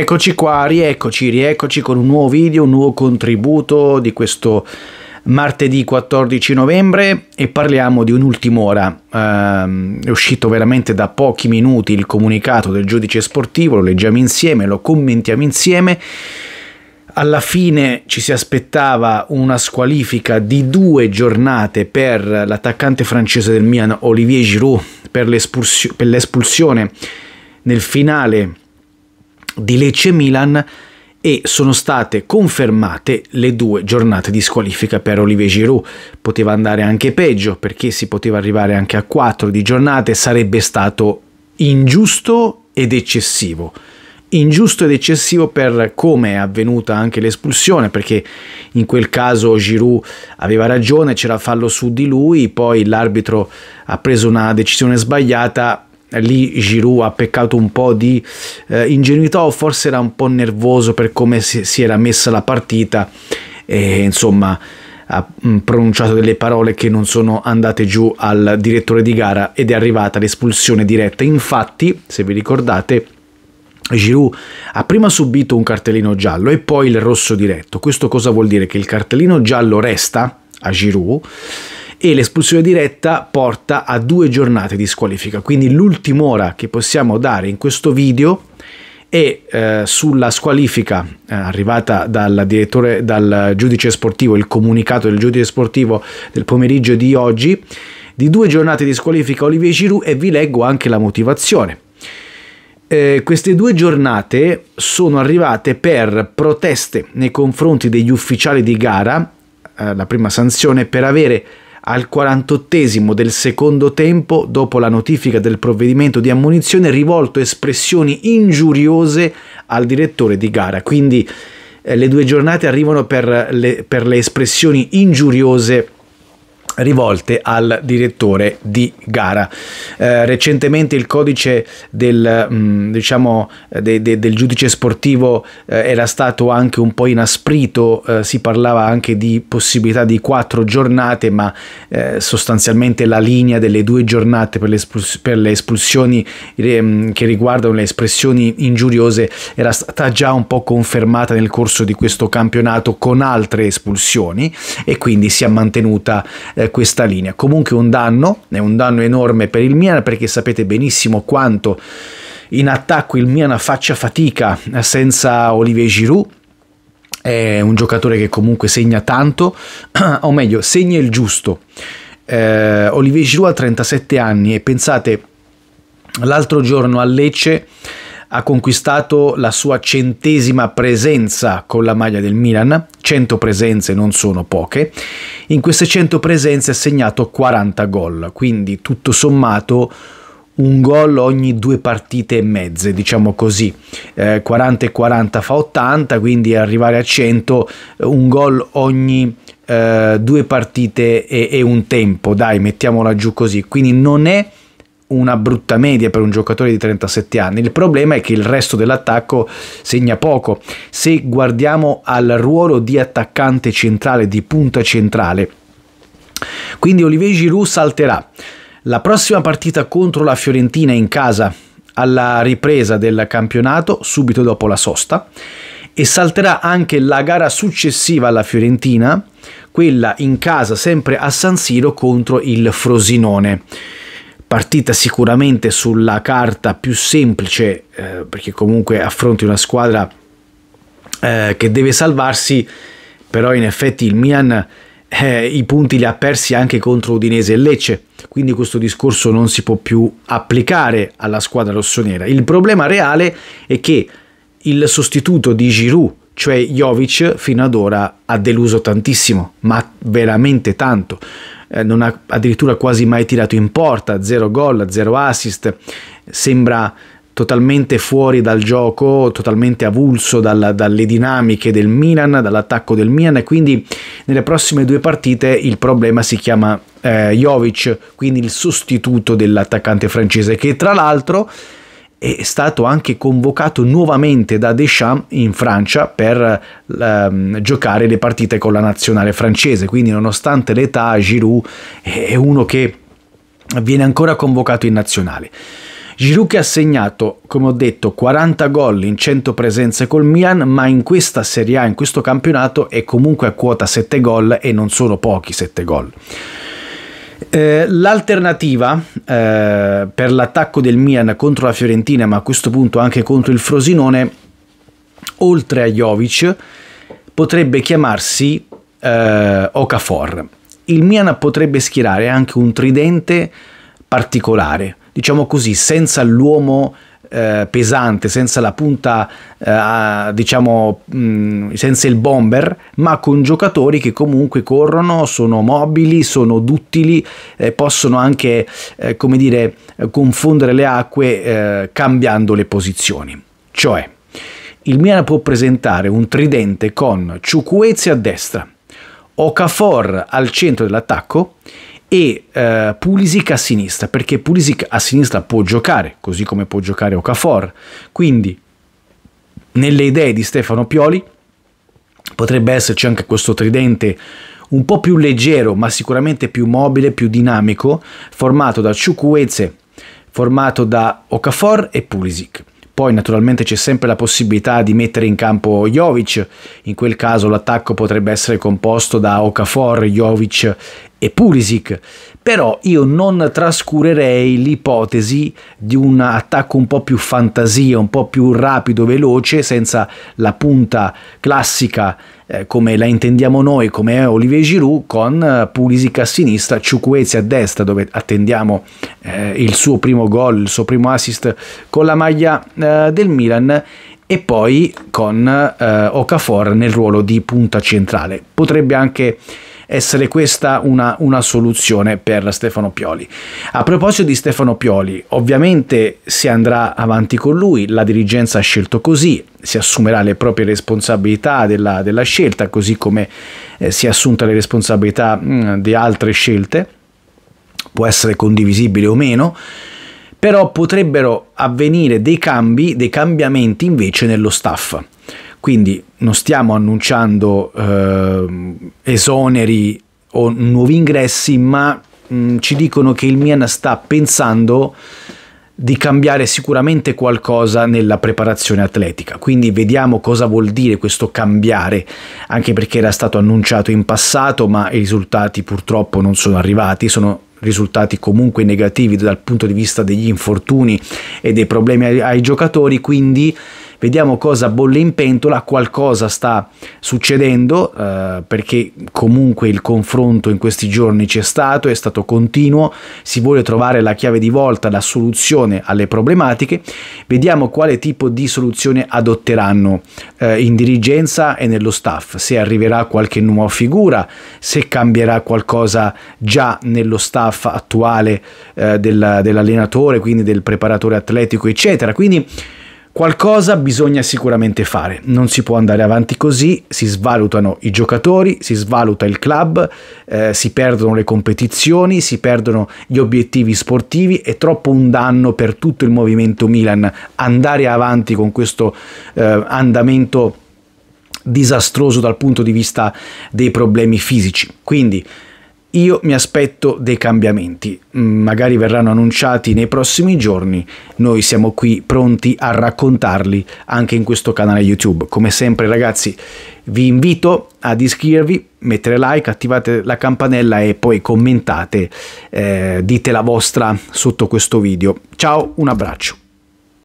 Eccoci qua, rieccoci, rieccoci con un nuovo video, un nuovo contributo di questo martedì 14 novembre e parliamo di un'ultima ora. Eh, è uscito veramente da pochi minuti il comunicato del giudice sportivo, lo leggiamo insieme, lo commentiamo insieme. Alla fine ci si aspettava una squalifica di due giornate per l'attaccante francese del Milan Olivier Giroud per, l'espulsio- per l'espulsione nel finale di Lecce Milan e sono state confermate le due giornate di squalifica per Olivier Giroud. Poteva andare anche peggio perché si poteva arrivare anche a quattro di giornate, sarebbe stato ingiusto ed eccessivo. Ingiusto ed eccessivo per come è avvenuta anche l'espulsione, perché in quel caso Giroud aveva ragione, c'era fallo su di lui, poi l'arbitro ha preso una decisione sbagliata, lì Giroud ha peccato un po' di eh, ingenuità o forse era un po' nervoso per come si, si era messa la partita e insomma ha mm, pronunciato delle parole che non sono andate giù al direttore di gara ed è arrivata l'espulsione diretta. Infatti, se vi ricordate, Giroud ha prima subito un cartellino giallo e poi il rosso diretto. Questo cosa vuol dire? Che il cartellino giallo resta a Giroud e l'espulsione diretta porta a due giornate di squalifica. Quindi l'ultima ora che possiamo dare in questo video è eh, sulla squalifica eh, arrivata dal, direttore, dal giudice sportivo, il comunicato del giudice sportivo del pomeriggio di oggi, di due giornate di squalifica Olivier Giroud e vi leggo anche la motivazione. Eh, queste due giornate sono arrivate per proteste nei confronti degli ufficiali di gara, eh, la prima sanzione per avere al 48 del secondo tempo, dopo la notifica del provvedimento di ammunizione, rivolto espressioni ingiuriose al direttore di gara. Quindi eh, le due giornate arrivano per le, per le espressioni ingiuriose rivolte al direttore di gara. Eh, recentemente il codice del, mm, diciamo, eh, de, de, del giudice sportivo eh, era stato anche un po' inasprito, eh, si parlava anche di possibilità di quattro giornate, ma eh, sostanzialmente la linea delle due giornate per le, espuls- per le espulsioni mm, che riguardano le espressioni ingiuriose era stata già un po' confermata nel corso di questo campionato con altre espulsioni e quindi si è mantenuta eh, per questa linea. Comunque un danno, è un danno enorme per il Milan perché sapete benissimo quanto in attacco il Milan faccia fatica senza Olivier Giroud è un giocatore che comunque segna tanto, o meglio, segna il giusto. Eh, Olivier Giroud ha 37 anni e pensate, l'altro giorno a Lecce ha conquistato la sua centesima presenza con la maglia del Milan, 100 presenze non sono poche, in queste 100 presenze ha segnato 40 gol, quindi tutto sommato un gol ogni due partite e mezze, diciamo così. Eh, 40 e 40 fa 80, quindi arrivare a 100, eh, un gol ogni eh, due partite e, e, un tempo, dai, mettiamola giù così. Quindi non è una brutta media per un giocatore di 37 anni. Il problema è che il resto dell'attacco segna poco. Se guardiamo al ruolo di attaccante centrale, di punta centrale, quindi Olivier Giroud salterà. La prossima partita contro la Fiorentina in casa alla ripresa del campionato, subito dopo la sosta, e salterà anche la gara successiva alla Fiorentina, quella in casa sempre a San Siro contro il Frosinone partita sicuramente sulla carta più semplice, eh, perché comunque affronti una squadra eh, che deve salvarsi, però in effetti il Milan eh, i punti li ha persi anche contro Udinese e Lecce, quindi questo discorso non si può più applicare alla squadra rossonera. Il problema reale è che il sostituto di Giroud, cioè Jovic, fino ad ora ha deluso tantissimo, ma veramente tanto. Eh, non ha addirittura quasi mai tirato in porta, zero gol, zero assist, sembra totalmente fuori dal gioco, totalmente avulso dalla, dalle dinamiche del Milan, dall'attacco del Milan e quindi nelle prossime due partite il problema si chiama eh, Jovic, quindi il sostituto dell'attaccante francese che tra l'altro è stato anche convocato nuovamente da Deschamps in Francia per ehm, giocare le partite con la nazionale francese, quindi nonostante l'età Giroud è uno che viene ancora convocato in nazionale. Giroud che ha segnato, come ho detto, 40 gol in 100 presenze col Milan, ma in questa Serie A, in questo campionato, è comunque a quota 7 gol e non sono pochi 7 gol. Eh, l'alternativa eh, per l'attacco del Milan contro la Fiorentina, ma a questo punto anche contro il Frosinone, oltre a Jovic, potrebbe chiamarsi eh, Okafor. Il Milan potrebbe schierare anche un tridente particolare, diciamo così, senza l'uomo eh, pesante, senza la punta, eh, diciamo, mh, mm, senza il bomber, ma con giocatori che comunque corrono, sono mobili, sono duttili, eh, possono anche, eh, come dire, confondere le acque eh, cambiando le posizioni. Cioè, il Milan può presentare un tridente con Ciucuezzi a destra, Okafor al centro dell'attacco e eh, Pulisic a sinistra, perché Pulisic a sinistra può giocare, così come può giocare Okafor. Quindi, nelle idee di Stefano Pioli, potrebbe esserci anche questo tridente un po' più leggero, ma sicuramente più mobile, più dinamico, formato da Ciucueze, formato da Okafor e Pulisic. Poi naturalmente c'è sempre la possibilità di mettere in campo Jovic, in quel caso l'attacco potrebbe essere composto da Okafor, Jovic e Pulisic, però io non trascurerei l'ipotesi di un attacco un po' più fantasia, un po' più rapido, veloce, senza la punta classica eh, come la intendiamo noi, come è Olivier Giroud, con eh, Pulisic a sinistra, Ciucuezzi a destra, dove attendiamo eh, il suo primo gol, il suo primo assist con la maglia eh, del Milan e poi con eh, Okafor nel ruolo di punta centrale. Potrebbe anche essere questa una, una soluzione per Stefano Pioli. A proposito di Stefano Pioli, ovviamente si andrà avanti con lui, la dirigenza ha scelto così, si assumerà le proprie responsabilità della, della scelta, così come eh, si è assunta le responsabilità mh, mm, di altre scelte, può essere condivisibile o meno, però potrebbero avvenire dei cambi, dei cambiamenti invece nello staff. Quindi non stiamo annunciando eh, esoneri o nuovi ingressi, ma mh, mm, ci dicono che il Mian sta pensando di cambiare sicuramente qualcosa nella preparazione atletica. Quindi vediamo cosa vuol dire questo cambiare, anche perché era stato annunciato in passato, ma i risultati purtroppo non sono arrivati, sono risultati comunque negativi dal punto di vista degli infortuni e dei problemi ai, ai giocatori, quindi vediamo cosa bolle in pentola, qualcosa sta succedendo eh, perché comunque il confronto in questi giorni c'è stato, è stato continuo, si vuole trovare la chiave di volta, la soluzione alle problematiche, vediamo quale tipo di soluzione adotteranno eh, in dirigenza e nello staff, se arriverà qualche nuova figura, se cambierà qualcosa già nello staff attuale eh, della, dell'allenatore, quindi del preparatore atletico, eccetera. Quindi Qualcosa bisogna sicuramente fare, non si può andare avanti così, si svalutano i giocatori, si svaluta il club, eh, si perdono le competizioni, si perdono gli obiettivi sportivi, è troppo un danno per tutto il movimento Milan andare avanti con questo eh, andamento disastroso dal punto di vista dei problemi fisici. Quindi io mi aspetto dei cambiamenti, mm, magari verranno annunciati nei prossimi giorni, noi siamo qui pronti a raccontarli anche in questo canale YouTube. Come sempre ragazzi vi invito ad iscrivervi, mettere like, attivate la campanella e poi commentate, eh, dite la vostra sotto questo video. Ciao, un abbraccio.